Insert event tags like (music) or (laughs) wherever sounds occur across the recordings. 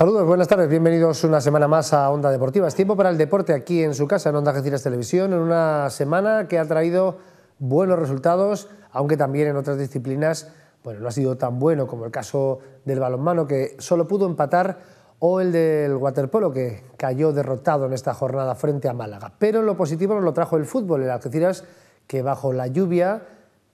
Saludos, buenas tardes, bienvenidos una semana más a Onda Deportiva. Es tiempo para el deporte aquí en su casa, en Onda Geciras Televisión, en una semana que ha traído buenos resultados, aunque también en otras disciplinas bueno, no ha sido tan bueno como el caso del balonmano, que solo pudo empatar, o el del waterpolo, que cayó derrotado en esta jornada frente a Málaga. Pero lo positivo nos lo trajo el fútbol, el Algeciras, que bajo la lluvia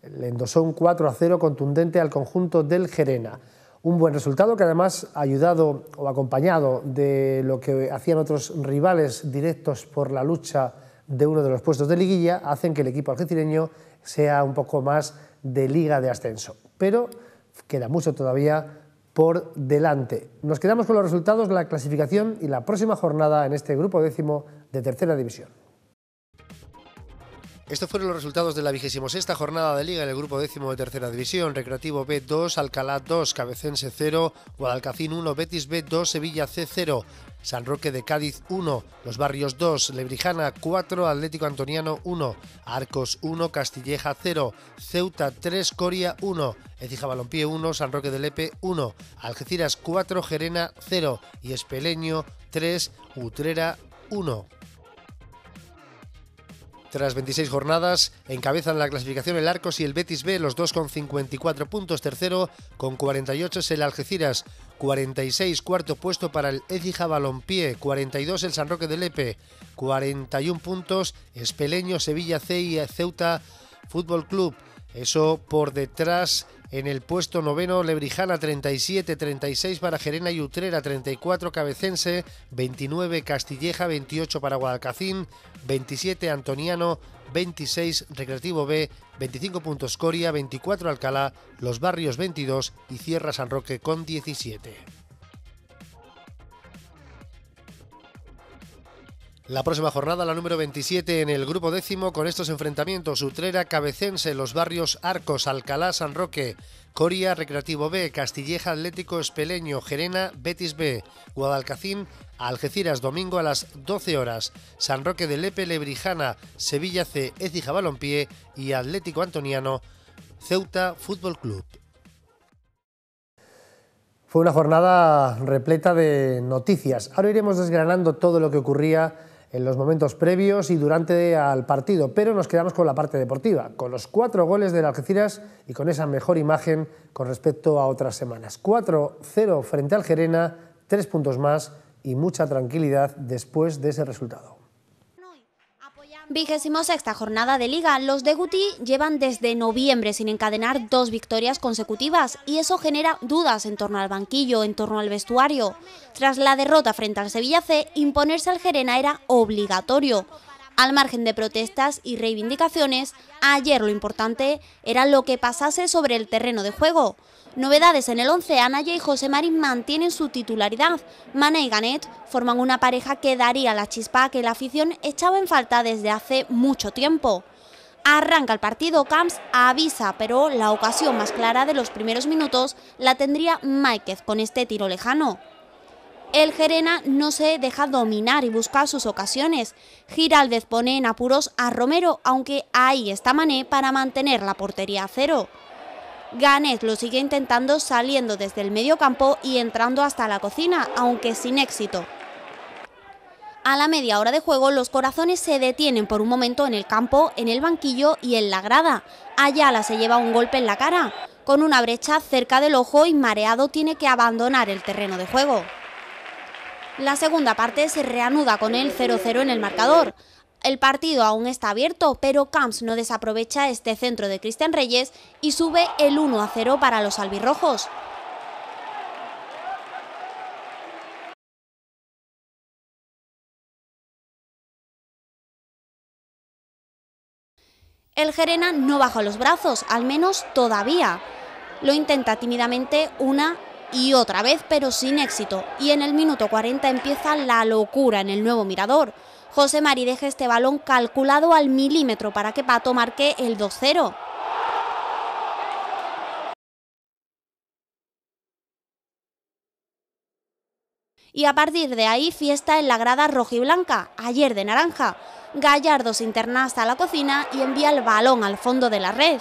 le endosó un 4 a 0 contundente al conjunto del Gerena un buen resultado que además ha ayudado o acompañado de lo que hacían otros rivales directos por la lucha de uno de los puestos de liguilla, hacen que el equipo argentino sea un poco más de liga de ascenso. Pero queda mucho todavía por delante. Nos quedamos con los resultados, la clasificación y la próxima jornada en este grupo décimo de tercera división. Estos fueron los resultados de la vigésima sexta jornada de liga en el grupo décimo de tercera división. Recreativo B2, Alcalá 2, Cabecense 0, Guadalcacín 1, Betis B2, Sevilla C0, San Roque de Cádiz 1, Los Barrios 2, Lebrijana 4, Atlético Antoniano 1, Arcos 1, Castilleja 0, Ceuta 3, Coria 1, Ecija Balompié 1, San Roque de Lepe 1, Algeciras 4, Gerena 0 y Espeleño 3, Utrera 1. Tras 26 jornadas, encabezan la clasificación el Arcos y el Betis B, los dos con 54 puntos. Tercero, con 48 es el Algeciras, 46 cuarto puesto para el Ecija Balompié, 42 el San Roque de Lepe, 41 puntos, Espeleño, Sevilla C y Ceuta Fútbol Club. Eso por detrás en el puesto noveno, Lebrijana 37, 36 para Jerena y Utrera, 34 Cabecense, 29 Castilleja, 28 para Guadalcacín, 27 Antoniano, 26 Recreativo B, 25 puntos Coria, 24 Alcalá, Los Barrios 22 y Sierra San Roque con 17. La próxima jornada, la número 27 en el grupo décimo, con estos enfrentamientos: Utrera, Cabecense, los barrios Arcos, Alcalá, San Roque, Coria, Recreativo B, Castilleja, Atlético, Espeleño, Gerena, Betis B, Guadalcacín, Algeciras, domingo a las 12 horas, San Roque de Lepe, Lebrijana, Sevilla C, Ecija, Balompié y Atlético Antoniano, Ceuta Fútbol Club. Fue una jornada repleta de noticias. Ahora iremos desgranando todo lo que ocurría en los momentos previos y durante al partido, pero nos quedamos con la parte deportiva, con los cuatro goles del Algeciras y con esa mejor imagen con respecto a otras semanas. 4-0 frente al Gerena, tres puntos más y mucha tranquilidad después de ese resultado. Vigésimo sexta jornada de liga, los de Guti llevan desde noviembre sin encadenar dos victorias consecutivas y eso genera dudas en torno al banquillo, en torno al vestuario. Tras la derrota frente al Sevilla C, imponerse al Gerena era obligatorio. Al margen de protestas y reivindicaciones, ayer lo importante era lo que pasase sobre el terreno de juego. Novedades en el 11, Anaya y José Marín mantienen su titularidad. Mana y Ganet forman una pareja que daría la chispa que la afición echaba en falta desde hace mucho tiempo. Arranca el partido, Camps avisa, pero la ocasión más clara de los primeros minutos la tendría Máquez con este tiro lejano el Gerena no se deja dominar y busca sus ocasiones. Giraldez pone en apuros a Romero, aunque ahí está Mané para mantener la portería a cero. Ganes lo sigue intentando saliendo desde el medio campo y entrando hasta la cocina, aunque sin éxito. A la media hora de juego, los corazones se detienen por un momento en el campo, en el banquillo y en la grada. Ayala se lleva un golpe en la cara. Con una brecha cerca del ojo y mareado tiene que abandonar el terreno de juego. La segunda parte se reanuda con el 0-0 en el marcador. El partido aún está abierto, pero Camps no desaprovecha este centro de Cristian Reyes y sube el 1-0 para los albirrojos. El Gerena no baja los brazos, al menos todavía. Lo intenta tímidamente una y otra vez, pero sin éxito. Y en el minuto 40 empieza la locura en el nuevo mirador. José Mari deja este balón calculado al milímetro para que Pato marque el 2-0. y a partir de ahí fiesta en la grada rojiblanca, ayer de naranja. Gallardo se interna hasta la cocina y envía el balón al fondo de la red.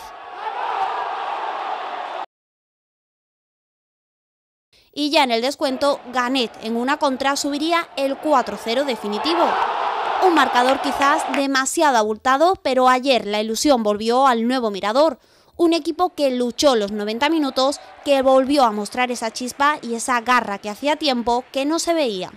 y ya en el descuento Ganet en una contra subiría el 4-0 definitivo. Un marcador quizás demasiado abultado, pero ayer la ilusión volvió al nuevo mirador. Un equipo que luchó los 90 minutos, que volvió a mostrar esa chispa y esa garra que hacía tiempo que no se veía.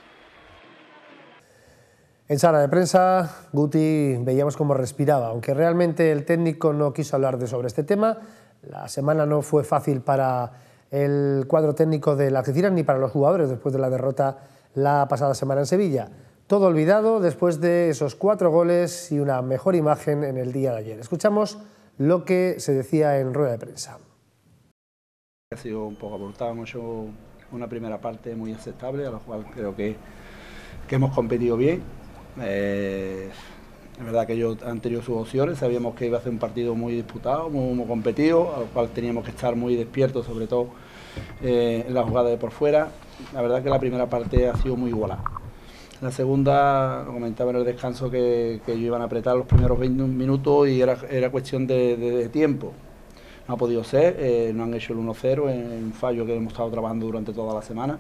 En sala de prensa, Guti veíamos cómo respiraba, aunque realmente el técnico no quiso hablar de sobre este tema. La semana no fue fácil para el cuadro técnico de la Algeciras ni para los jugadores después de la derrota la pasada semana en Sevilla. Todo olvidado después de esos cuatro goles y una mejor imagen en el día de ayer. Escuchamos lo que se decía en rueda de prensa. Ha sido un poco aportado, hemos hecho una primera parte muy aceptable, a la cual creo que, hemos competido bien. Eh, la verdad que yo, anterior tenido sus opciones, sabíamos que iba a ser un partido muy disputado, muy, competido, al cual teníamos que estar muy despiertos, sobre todo eh, en la jugada de por fuera. La verdad que la primera parte ha sido muy igualada. La segunda, comentaba en el descanso que, ellos iban a apretar los primeros 20 minutos y era, cuestión de, tiempo. No ha podido ser, eh, no han hecho el 1-0 en un fallo que hemos estado trabajando durante toda la semana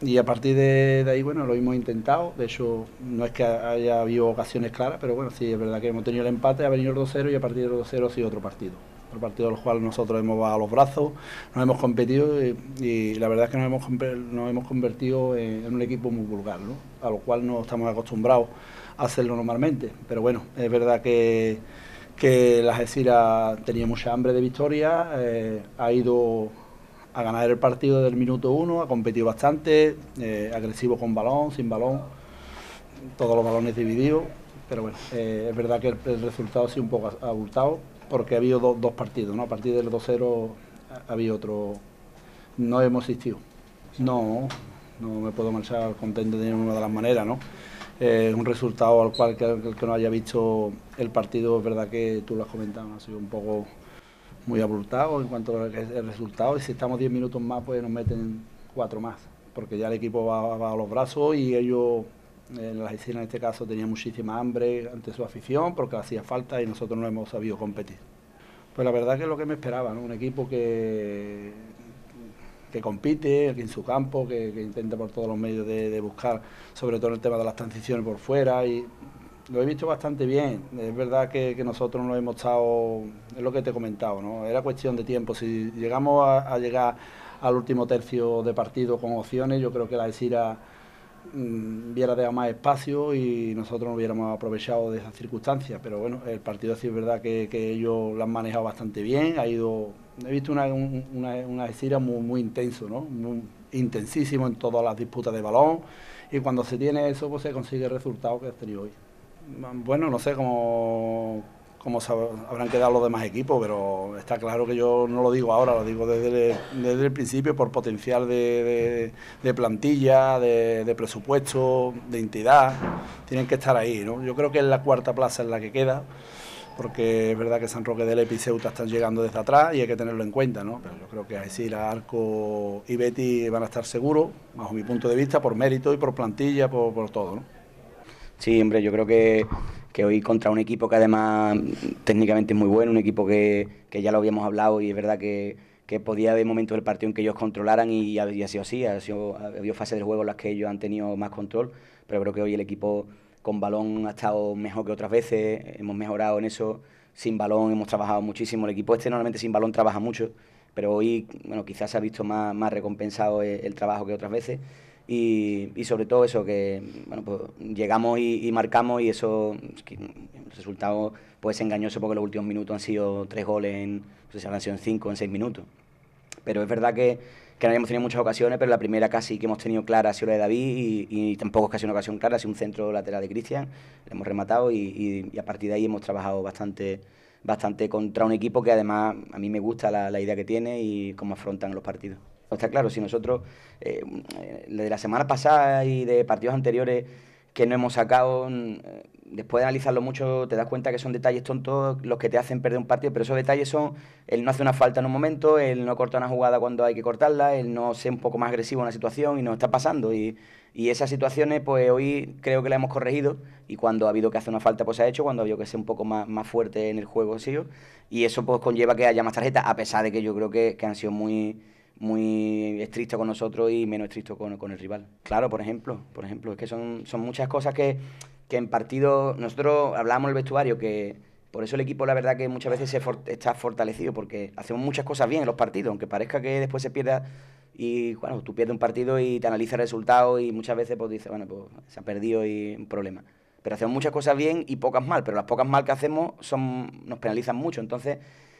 y a partir de, ahí, bueno, lo hemos intentado. De hecho, no es que haya habido ocasiones claras, pero bueno, sí, es verdad que hemos tenido el empate, ha venido el 2-0 y a partir de 2-0 ha sido otro partido. Otro partido al cual nosotros hemos bajado los brazos, nos hemos competido y, la verdad es que nos hemos, nos hemos convertido en, un equipo muy vulgar, ¿no? A lo cual no estamos acostumbrados a hacerlo normalmente. Pero bueno, es verdad que, que la Algeciras tenía mucha hambre de victoria, eh, ha ido a ganar el partido del minuto uno, ha competido bastante, eh, agresivo con balón, sin balón, todos los balones divididos, pero bueno, eh, es verdad que el, resultado ha sido un poco abultado porque ha habido dos partidos, ¿no? A partir del 2-0 había otro, no hemos existido, no, no me puedo marchar contento de ninguna de las maneras, ¿no? Eh, un resultado al cual que, que, no haya visto el partido, es verdad que tú lo has comentado, ha sido un poco muy abultado en cuanto al resultado. Y si estamos 10 minutos más, pues nos meten cuatro más, porque ya el equipo va, a los brazos y ellos, en la escena en este caso, tenían muchísima hambre ante su afición porque hacía falta y nosotros no hemos sabido competir. Pues la verdad que es lo que me esperaba, ¿no? un equipo que, que compite aquí en su campo, que, intenta por todos los medios de, de buscar, sobre todo en el tema de las transiciones por fuera y lo he visto bastante bien. Es verdad que, nosotros no hemos estado, es lo que te he comentado, ¿no? Era cuestión de tiempo. Si llegamos a, llegar al último tercio de partido con opciones, yo creo que la Esira mm, hubiera dejado más espacio y nosotros no hubiéramos aprovechado de esas circunstancias. Pero bueno, el partido sí es verdad que, ellos lo han manejado bastante bien, ha ido. He visto una, Esira muy, muy intenso, ¿no? intensísimo en todas las disputas de balón y cuando se tiene eso pues se consigue el resultado que has tenido hoy. Bueno, no sé cómo, cómo habrán quedado los demás equipos, pero está claro que yo no lo digo ahora, lo digo desde el, principio por potencial de, plantilla, de, presupuesto, de entidad. Tienen que estar ahí, ¿no? Yo creo que es la cuarta plaza en la que queda porque es verdad que San Roque del Epi están llegando desde atrás y hay que tenerlo en cuenta, ¿no? Pero yo creo que la Arco y Betty van a estar seguros, bajo mi punto de vista, por mérito y por plantilla, por, por todo, ¿no? Sí, hombre, yo creo que, hoy contra un equipo que además técnicamente es muy bueno, un equipo que, ya lo habíamos hablado y es verdad que, que podía haber momentos del partido en que ellos controlaran y, ha sido así, ha, sido, habido fases del juego en las que ellos han tenido más control, pero creo que hoy el equipo con balón ha estado mejor que otras veces, hemos mejorado en eso, sin balón hemos trabajado muchísimo, el equipo este normalmente sin balón trabaja mucho, pero hoy bueno, quizás se ha visto más, más recompensado el trabajo que otras veces y, sobre todo eso, que bueno, pues, llegamos y, marcamos y eso, es el resultado pues engañoso porque los últimos minutos han sido tres goles, en, cinco, en seis minutos. Pero es verdad que, que no habíamos tenido muchas ocasiones, pero la primera casi que hemos tenido clara ha sido la de David y, tampoco es casi una ocasión clara, ha sido un centro lateral de Cristian, le hemos rematado y, a partir de ahí hemos trabajado bastante bastante contra un equipo que además a mí me gusta la idea que tiene y cómo afrontan los partidos. Está claro, si nosotros, eh, mm, eh, de la semana pasada y de partidos anteriores que no hemos sacado, mm, eh, después de analizarlo mucho, te das cuenta que son detalles tontos los que te hacen perder un partido, pero esos detalles son él no hace una falta en un momento, él no corta una jugada cuando hay que cortarla, él no ser un poco más agresivo en la situación y nos está pasando. Y, esas situaciones, pues hoy creo que las hemos corregido y cuando ha habido que hacer una falta, pues se ha hecho, cuando ha habido que ser un poco más, más fuerte en el juego, sí. Y eso pues conlleva que haya más tarjetas, a pesar de que yo creo que han sido muy muy estricto con nosotros y menos estricto con, el rival. Claro, por ejemplo, por ejemplo, es que son, muchas cosas que, que en partido, nosotros hablamos el vestuario, que por eso el equipo la verdad que muchas veces se está fortalecido, porque hacemos muchas cosas bien en los partidos, aunque parezca que después se pierda y bueno, tú pierdes un partido y te analiza el resultado y muchas veces pues dices, bueno, pues se ha perdido y un problema. Pero hacemos muchas cosas bien y pocas mal, pero las pocas mal que hacemos son, nos penalizan mucho, entonces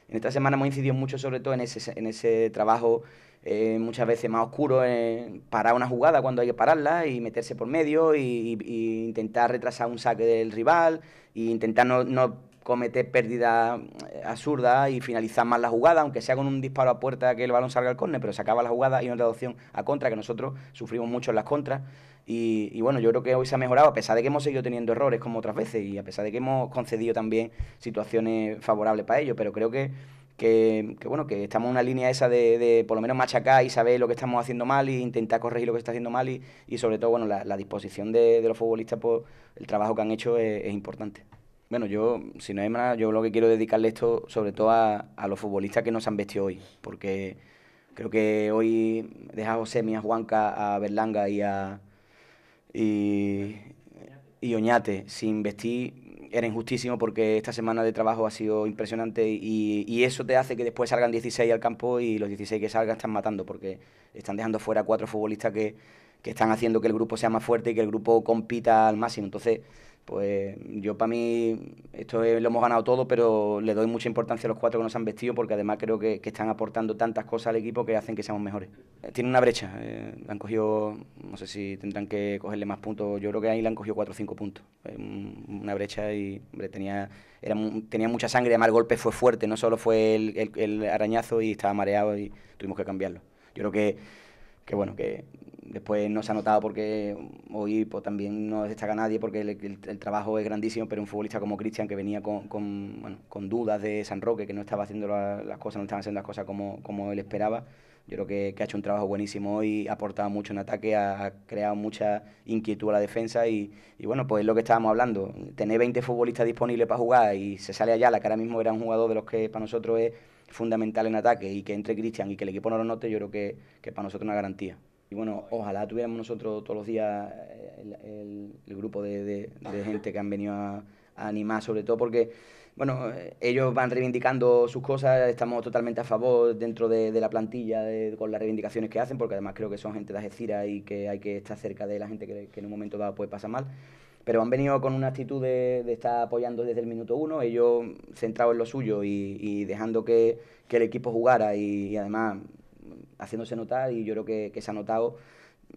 en esta semana hemos incidido mucho sobre todo en ese, en ese trabajo eh, muchas veces más oscuro, en eh, parar una jugada cuando hay que pararla y meterse por medio y, intentar retrasar un saque del rival e intentar no cometer pérdidas eh, absurdas y finalizar mal la jugada, aunque sea con un disparo a puerta que el balón salga al córner, pero se acaba la jugada y una le a contra, que nosotros sufrimos mucho en las contras. Y, bueno, yo creo que hoy se ha mejorado, a pesar de que hemos seguido teniendo errores como otras veces y a pesar de que hemos concedido también situaciones favorables para ello, pero creo que, que, bueno, que estamos en una línea esa de, por lo menos machacar y saber lo que estamos haciendo mal e intentar corregir lo que está haciendo mal y, sobre todo, bueno, la, disposición de, los futbolistas por pues, el trabajo que han hecho es importante. Bueno, yo, si no hay yo lo que quiero dedicarle esto sobre todo a, los futbolistas que no se han vestido hoy, porque creo que hoy deja a José, a Juanca, a Berlanga y a y, Oñate sin vestir era injustísimo porque esta semana de trabajo ha sido impresionante y, eso te hace que después salgan 16 al campo y los 16 que salgan están matando porque están dejando fuera cuatro futbolistas que, que están haciendo que el grupo sea más fuerte y que el grupo compita al máximo. Entonces, pues yo para mí, esto lo hemos ganado todo, pero le doy mucha importancia a los cuatro que nos han vestido porque además creo que, están aportando tantas cosas al equipo que hacen que seamos mejores. Eh, Tiene una brecha, eh, han cogido, no sé si tendrán que cogerle más puntos, yo creo que ahí le han cogido cuatro o cinco puntos, eh, una brecha y hombre, tenía, tenía mucha sangre, además el golpe fue fuerte, no solo fue el, arañazo y estaba mareado y tuvimos que cambiarlo. Yo creo que, que bueno, que Después no se ha notado porque hoy pues, también no destaca nadie porque el, trabajo es grandísimo, pero un futbolista como Cristian que venía con, con, dudas de San Roque, que no estaba haciendo las cosas, no estaba haciendo las cosas como, como él esperaba, yo creo que, ha hecho un trabajo buenísimo hoy, ha aportado mucho en ataque, ha, creado mucha inquietud a la defensa y, bueno, pues es lo que estábamos hablando, tener 20 futbolistas disponibles para jugar y se sale allá, la que ahora mismo era un jugador de los que para nosotros es fundamental en ataque y que entre Cristian y que el equipo no lo note, yo creo que, que para nosotros es una garantía. Y bueno, ojalá tuviéramos nosotros todos los días eh, el, grupo de, gente que han venido a, animar, sobre todo porque, bueno, ellos van reivindicando sus cosas, estamos totalmente a favor dentro de, la plantilla con las reivindicaciones que hacen, porque además creo que son gente de Algeciras y que hay que estar cerca de la gente que, en un momento dado puede pasar mal pero han venido con una actitud de, estar apoyando desde el minuto uno, ellos centrados en lo suyo y, dejando que, el equipo jugara y, además haciéndose notar y yo creo que, se ha notado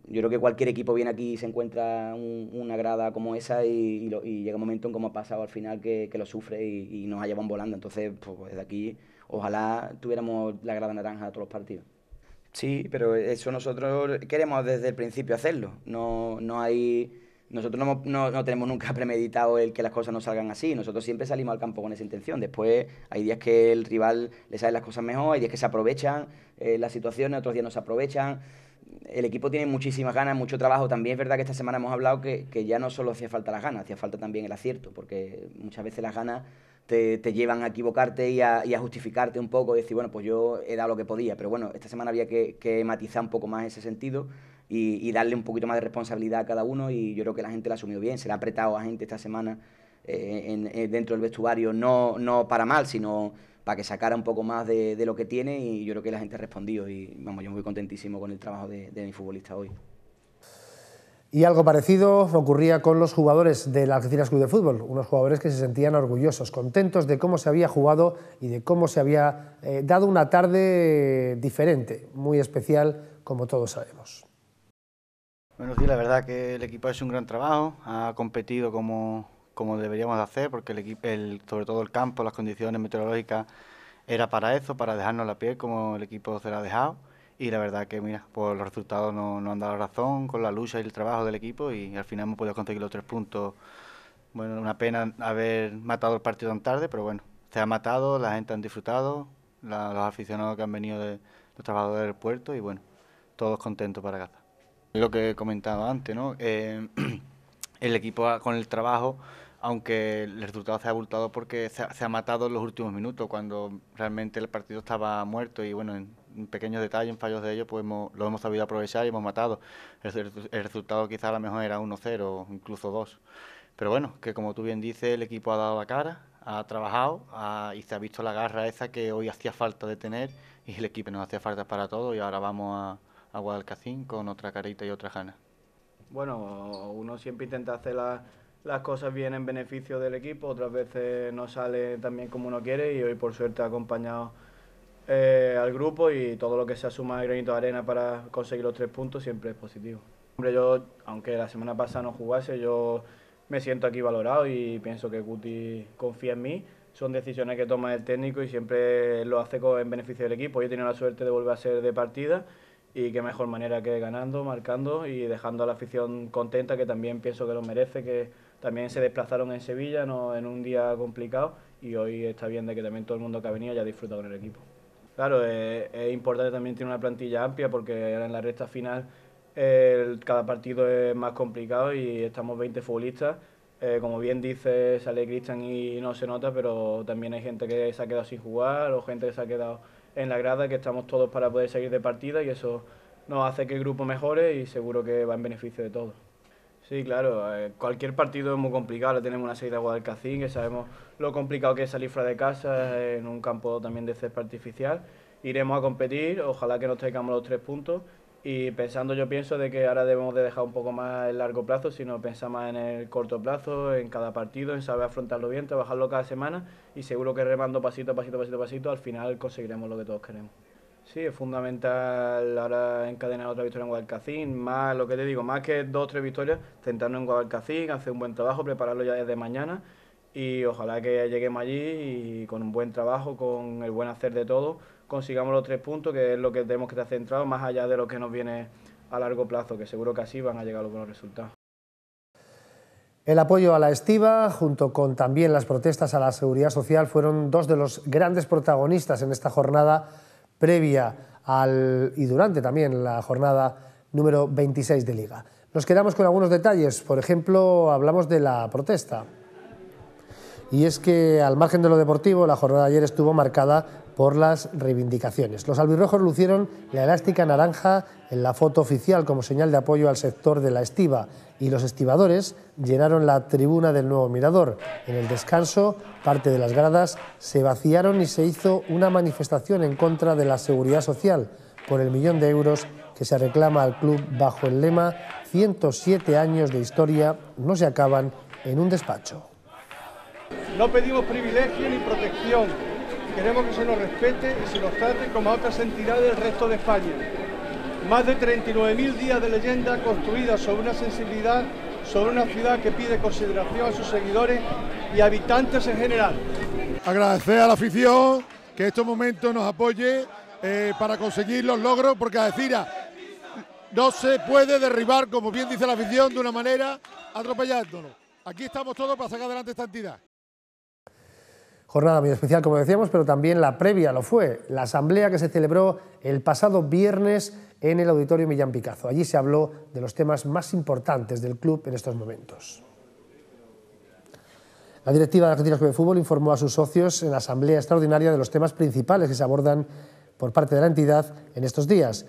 yo creo que cualquier equipo viene aquí y se encuentra una grada como esa y, llega un momento en como ha pasado al final que, lo sufre y, nos ha llevado volando. Entonces, pues, pues desde aquí, ojalá tuviéramos la grada naranja a todos los partidos. Sí, pero eso nosotros queremos desde el principio hacerlo. No, no hay nosotros no, tenemos nunca (laughs) premeditado el que las cosas no salgan así, nosotros siempre salimos al campo con esa intención. Después hay días que el rival le sale las cosas mejor, hay días que se aprovechan eh, las situaciones, otros días no se aprovechan. El equipo tiene muchísimas ganas, mucho trabajo. También es verdad que esta semana hemos hablado que, ya no solo hacía falta las ganas, hacía falta también el acierto, porque muchas veces las ganas te, llevan a equivocarte y a, justificarte un poco y decir, bueno, pues yo he dado lo que podía. Pero bueno, esta semana había que matizar un poco más ese sentido y, darle un poquito más de responsabilidad a cada uno y yo creo que la gente la asumió bien, se le ha apretado a gente esta semana eh, eh, dentro del vestuario, no, para mal, sino para que sacara un poco más de, lo que tiene y yo creo que la gente ha respondido y vamos, yo muy contentísimo con el trabajo de, mi futbolista hoy. Y algo parecido ocurría con los jugadores de la Algeciras Club de Fútbol, unos jugadores que se sentían orgullosos, contentos de cómo se había jugado y de cómo se había eh, dado una tarde diferente, muy especial, como todos sabemos. Bueno, sí, la verdad que el equipo ha hecho un gran trabajo, ha competido como, como deberíamos hacer, porque el, equipo, el, sobre todo el campo, las condiciones meteorológicas, era para eso, para dejarnos la piel como el equipo se la ha dejado. Y la verdad que, mira, pues los resultados nos no han dado razón con la lucha y el trabajo del equipo y al final hemos podido conseguir los tres puntos. Bueno, una pena haber matado el partido tan tarde, pero bueno, se ha matado, la gente han disfrutado, los aficionados que han venido de los trabajadores del puerto y bueno, todos contentos para Gaza. Lo que he comentado antes, ¿no? Eh, (clears throat) el equipo con el trabajo, aunque el resultado se ha abultado porque se ha, matado en los últimos minutos, cuando realmente el partido estaba muerto y bueno, en, pequeños detalles, en fallos de ellos, pues lo hemos sabido aprovechar y hemos matado. El, resultado quizá a lo mejor era 1-0, incluso 2. Pero bueno, que como tú bien dices, el equipo ha dado la cara, ha trabajado y se ha visto la garra esa que hoy hacía falta de tener y el equipo nos hacía falta para todo y ahora vamos a a Guadalcacín con otra carita y otra jana? Bueno, uno siempre intenta hacer las, cosas bien en beneficio del equipo, otras veces no sale tan bien como uno quiere y hoy por suerte ha acompañado eh, al grupo y todo lo que se asuma a granito de arena para conseguir los tres puntos siempre es positivo. Hombre, yo, aunque la semana pasada no jugase, yo me siento aquí valorado y pienso que Guti confía en mí. Son decisiones que toma el técnico y siempre lo hace en beneficio del equipo. Yo he tenido la suerte de volver a ser de partida y qué mejor manera que ganando, marcando y dejando a la afición contenta, que también pienso que lo merece, que también se desplazaron en Sevilla ¿no? en un día complicado y hoy está bien de que también todo el mundo que ha venido haya disfrutado con el equipo. Claro, eh, es importante también tener una plantilla amplia porque en la recta final cada partido es más complicado y estamos 20 futbolistas. Eh, como bien dice, sale Cristian y no se nota, pero también hay gente que se ha quedado sin jugar o gente que se ha quedado en la grada, que estamos todos para poder seguir de partida y eso nos hace que el grupo mejore y seguro que va en beneficio de todos. Sí, claro, eh, cualquier partido es muy complicado, tenemos una serie de Guadalcacín, que sabemos lo complicado que es salir fuera de casa eh, en un campo también de césped artificial. Iremos a competir, ojalá que nos traigamos los tres puntos y pensando yo pienso de que ahora debemos de dejar un poco más el largo plazo, sino pensar más en el corto plazo, en cada partido, en saber afrontarlo bien, trabajarlo cada semana y seguro que remando pasito, pasito, pasito, pasito, al final conseguiremos lo que todos queremos. Sí, es fundamental ahora encadenar otra victoria en Guadalcacín, más lo que te digo, más que dos o tres victorias, centrarnos en Guadalcacín, hacer un buen trabajo, prepararlo ya desde mañana y ojalá que lleguemos allí y con un buen trabajo, con el buen hacer de todo, consigamos los tres puntos, que es lo que tenemos que estar centrados, más allá de lo que nos viene a largo plazo, que seguro que así van a llegar los buenos resultados. El apoyo a la estiva, junto con también las protestas a la seguridad social, fueron dos de los grandes protagonistas en esta jornada previa al, y durante también la jornada número 26 de Liga. Nos quedamos con algunos detalles, por ejemplo, hablamos de la protesta. Y es que, al margen de lo deportivo, la jornada ayer estuvo marcada por las reivindicaciones. Los albirrojos lucieron la elástica naranja en la foto oficial como señal de apoyo al sector de la estiva y los estibadores llenaron la tribuna del nuevo mirador. En el descanso, parte de las gradas se vaciaron y se hizo una manifestación en contra de la seguridad social por el millón de euros que se reclama al club bajo el lema 107 años de historia no se acaban en un despacho. No pedimos privilegio ni protección Queremos que se nos respete y se nos trate como a otras entidades del resto de España. Más de 39.000 días de leyenda construidas sobre una sensibilidad, sobre una ciudad que pide consideración a sus seguidores y habitantes en general. Agradecer a la afición que en estos momentos nos apoye eh, para conseguir los logros, porque a decir, no se puede derribar, como bien dice la afición, de una manera atropellándolo. Aquí estamos todos para sacar adelante esta entidad. Jornada muy especial, como decíamos, pero también la previa lo fue, la asamblea que se celebró el pasado viernes en el Auditorio Millán Picazo. Allí se habló de los temas más importantes del club en estos momentos. La directiva de Argentina Club de Fútbol informó a sus socios en la asamblea extraordinaria de los temas principales que se abordan por parte de la entidad en estos días.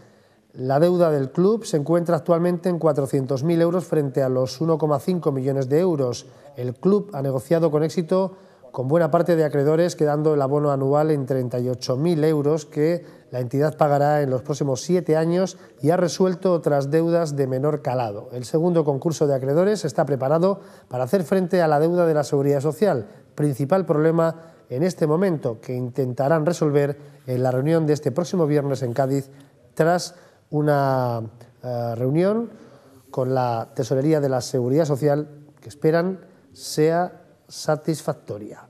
La deuda del club se encuentra actualmente en 400.000 euros frente a los 1,5 millones de euros. El club ha negociado con éxito con buena parte de acreedores, quedando el abono anual en 38.000 euros que la entidad pagará en los próximos siete años y ha resuelto otras deudas de menor calado. El segundo concurso de acreedores está preparado para hacer frente a la deuda de la Seguridad Social, principal problema en este momento que intentarán resolver en la reunión de este próximo viernes en Cádiz tras una eh, reunión con la Tesorería de la Seguridad Social que esperan sea satisfactoria.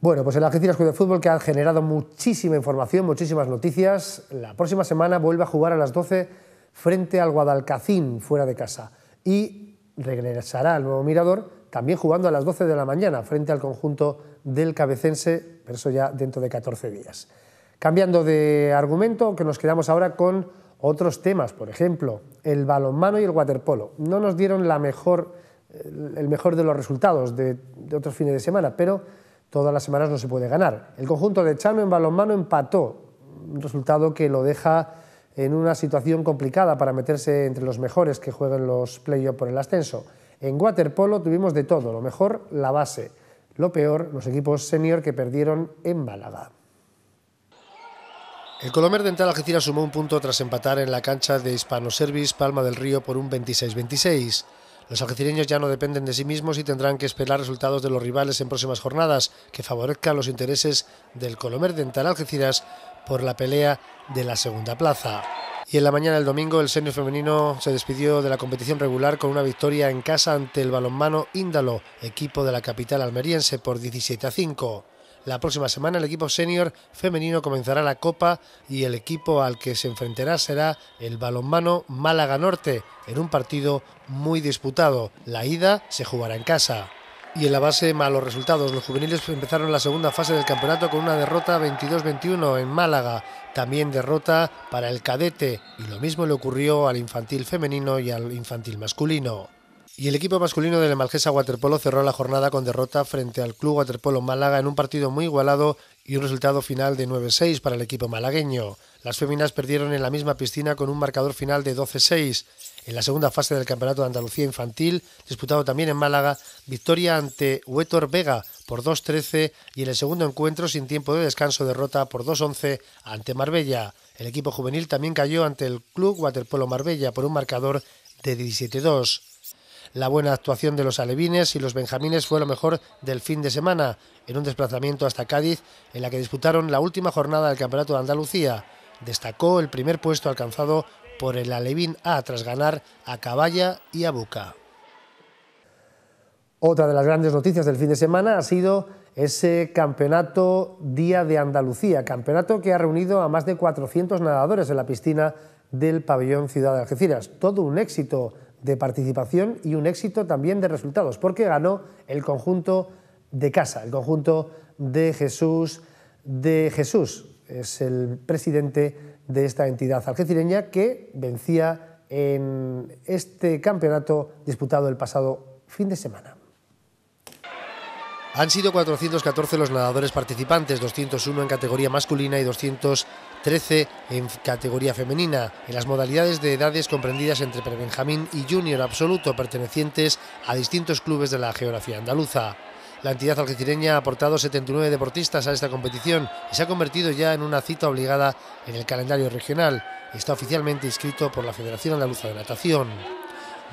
Bueno, pues el Algeciras Club de Fútbol que ha generado muchísima información, muchísimas noticias. La próxima semana vuelve a jugar a las 12 frente al Guadalcacín, fuera de casa. Y regresará al nuevo Mirador también jugando a las 12 de la mañana frente al conjunto del Cabecense, pero eso ya dentro de 14 días. Cambiando de argumento, que nos quedamos ahora con otros temas, por ejemplo, el balonmano y el waterpolo. No nos dieron la mejor el mejor de los resultados de, otros fines de semana, pero todas las semanas no se puede ganar. El conjunto de Charme en balonmano empató, un resultado que lo deja en una situación complicada para meterse entre los mejores que juegan los play playoffs por el ascenso. En waterpolo tuvimos de todo, lo mejor la base, lo peor los equipos senior que perdieron en Málaga. El Colomer Dental Algeciras sumó un punto tras empatar en la cancha de Hispano servis Palma del Río por un 26-26. Los algecireños ya no dependen de sí mismos y tendrán que esperar resultados de los rivales en próximas jornadas que favorezcan los intereses del Colomer Dental Algeciras por la pelea de la segunda plaza. Y en la mañana del domingo el senior femenino se despidió de la competición regular con una victoria en casa ante el balonmano Índalo, equipo de la capital almeriense por 17 a 5. La próxima semana el equipo senior femenino comenzará la Copa y el equipo al que se enfrentará será el balonmano Málaga Norte en un partido muy disputado. La ida se jugará en casa. Y en la base malos resultados, los juveniles empezaron la segunda fase del campeonato con una derrota 22-21 en Málaga, también derrota para el cadete y lo mismo le ocurrió al infantil femenino y al infantil masculino. Y el equipo masculino del Malgesa Waterpolo cerró la jornada con derrota frente al Club Waterpolo Málaga en un partido muy igualado y un resultado final de 9-6 para el equipo malagueño. Las féminas perdieron en la misma piscina con un marcador final de 12-6. En la segunda fase del Campeonato de Andalucía Infantil, disputado también en Málaga, victoria ante Huetor Vega por 2-13 y en el segundo encuentro sin tiempo de descanso derrota por 2-11 ante Marbella. El equipo juvenil también cayó ante el Club Waterpolo Marbella por un marcador de 17-2. La buena actuación de los alevines y los benjamines fue lo mejor del fin de semana, en un desplazamiento hasta Cádiz, en la que disputaron la última jornada del Campeonato de Andalucía. Destacó el primer puesto alcanzado por el Alevín A tras ganar a Caballa y a Buca. Otra de las grandes noticias del fin de semana ha sido ese campeonato Día de Andalucía, campeonato que ha reunido a más de 400 nadadores en la piscina del pabellón Ciudad de Algeciras. Todo un éxito de participación y un éxito también de resultados, porque ganó el conjunto de casa, el conjunto de Jesús de Jesús. Es el presidente de esta entidad algecireña que vencía en este campeonato disputado el pasado fin de semana. Han sido 414 los nadadores participantes, 201 en categoría masculina y 200 13 en categoría femenina, en las modalidades de edades comprendidas entre prebenjamín y junior absoluto pertenecientes a distintos clubes de la geografía andaluza. La entidad algecireña ha aportado 79 deportistas a esta competición y se ha convertido ya en una cita obligada en el calendario regional. Está oficialmente inscrito por la Federación Andaluza de Natación.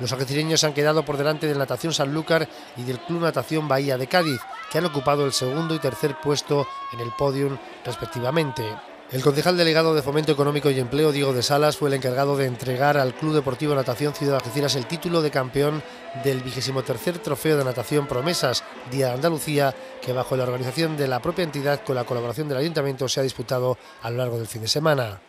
Los algecireños han quedado por delante del Natación Sanlúcar y del Club Natación Bahía de Cádiz, que han ocupado el segundo y tercer puesto en el podium respectivamente. El concejal delegado de Fomento Económico y Empleo, Diego de Salas, fue el encargado de entregar al Club Deportivo Natación Ciudad Algeciras el título de campeón del tercer Trofeo de Natación Promesas Día de Andalucía, que bajo la organización de la propia entidad con la colaboración del Ayuntamiento se ha disputado a lo largo del fin de semana.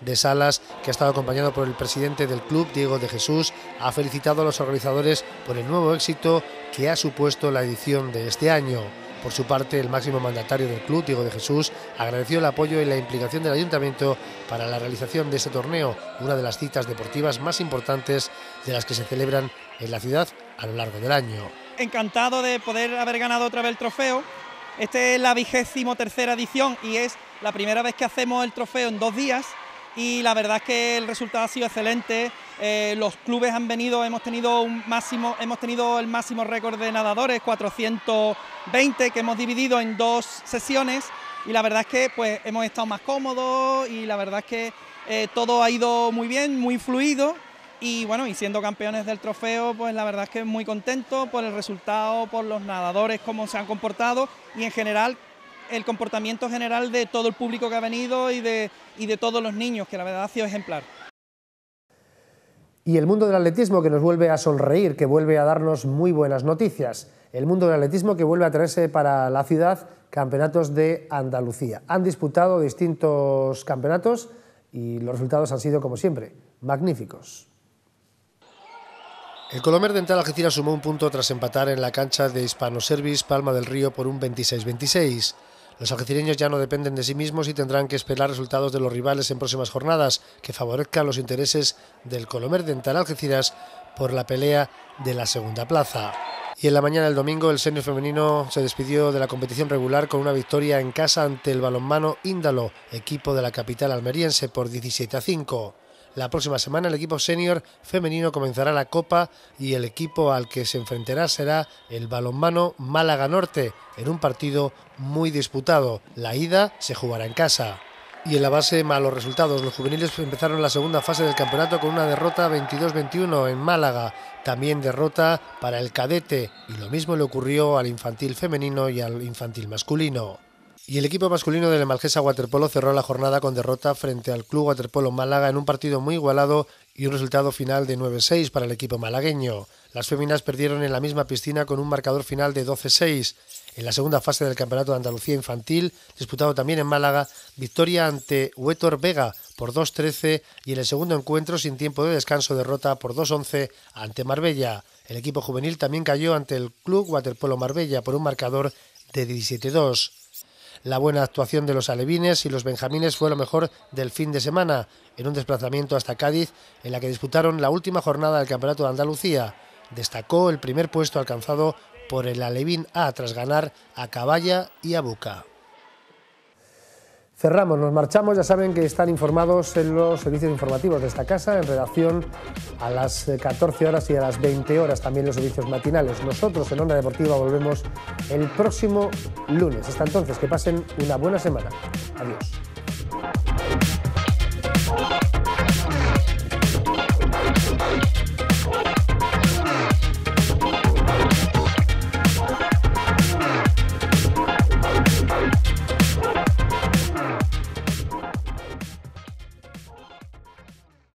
De Salas, que ha estado acompañado por el presidente del club, Diego de Jesús, ha felicitado a los organizadores por el nuevo éxito que ha supuesto la edición de este año. Por su parte, el máximo mandatario del club, Diego de Jesús, agradeció el apoyo y la implicación del ayuntamiento para la realización de este torneo, una de las citas deportivas más importantes de las que se celebran en la ciudad a lo largo del año. Encantado de poder haber ganado otra vez el trofeo. Esta es la vigésimo tercera edición y es la primera vez que hacemos el trofeo en dos días y la verdad es que el resultado ha sido excelente. Eh, los clubes han venido, hemos tenido un máximo, hemos tenido el máximo récord de nadadores, 420, que hemos dividido en dos sesiones. Y la verdad es que pues hemos estado más cómodos y la verdad es que eh, todo ha ido muy bien, muy fluido. Y bueno, y siendo campeones del trofeo, pues la verdad es que muy contento por el resultado, por los nadadores, cómo se han comportado y en general el comportamiento general de todo el público que ha venido y de todos los niños, que la verdad ha sido ejemplar. Y el mundo del atletismo que nos vuelve a sonreír, que vuelve a darnos muy buenas noticias. El mundo del atletismo que vuelve a traerse para la ciudad campeonatos de Andalucía. Han disputado distintos campeonatos y los resultados han sido, como siempre, magníficos. El Colomer Dental Algeciras sumó un punto tras empatar en la cancha de hispano Hispanoservice Palma del Río por un 26-26. Los algecireños ya no dependen de sí mismos y tendrán que esperar resultados de los rivales en próximas jornadas que favorezcan los intereses del Colomer Dental Algeciras por la pelea de la segunda plaza. Y en la mañana del domingo el senior femenino se despidió de la competición regular con una victoria en casa ante el balonmano Índalo, equipo de la capital almeriense por 17 a 5. La próxima semana el equipo senior femenino comenzará la Copa y el equipo al que se enfrentará será el balonmano Málaga Norte en un partido muy disputado. La ida se jugará en casa. Y en la base malos resultados, los juveniles empezaron la segunda fase del campeonato con una derrota 22-21 en Málaga, también derrota para el cadete y lo mismo le ocurrió al infantil femenino y al infantil masculino. Y el equipo masculino del Malgesa Waterpolo cerró la jornada con derrota frente al Club Waterpolo Málaga en un partido muy igualado y un resultado final de 9-6 para el equipo malagueño. Las féminas perdieron en la misma piscina con un marcador final de 12-6. En la segunda fase del Campeonato de Andalucía Infantil, disputado también en Málaga, victoria ante Huetor Vega por 2-13 y en el segundo encuentro sin tiempo de descanso derrota por 2-11 ante Marbella. El equipo juvenil también cayó ante el Club Waterpolo Marbella por un marcador de 17-2. La buena actuación de los alevines y los benjamines fue lo mejor del fin de semana, en un desplazamiento hasta Cádiz, en la que disputaron la última jornada del Campeonato de Andalucía. Destacó el primer puesto alcanzado por el Alevín A tras ganar a Caballa y a Buca. Cerramos, nos marchamos, ya saben que están informados en los servicios informativos de esta casa, en relación a las 14 eh, horas y a las 20 horas también los servicios matinales. Nosotros en Onda Deportiva volvemos el próximo lunes. Hasta entonces, que pasen una buena semana. Adiós.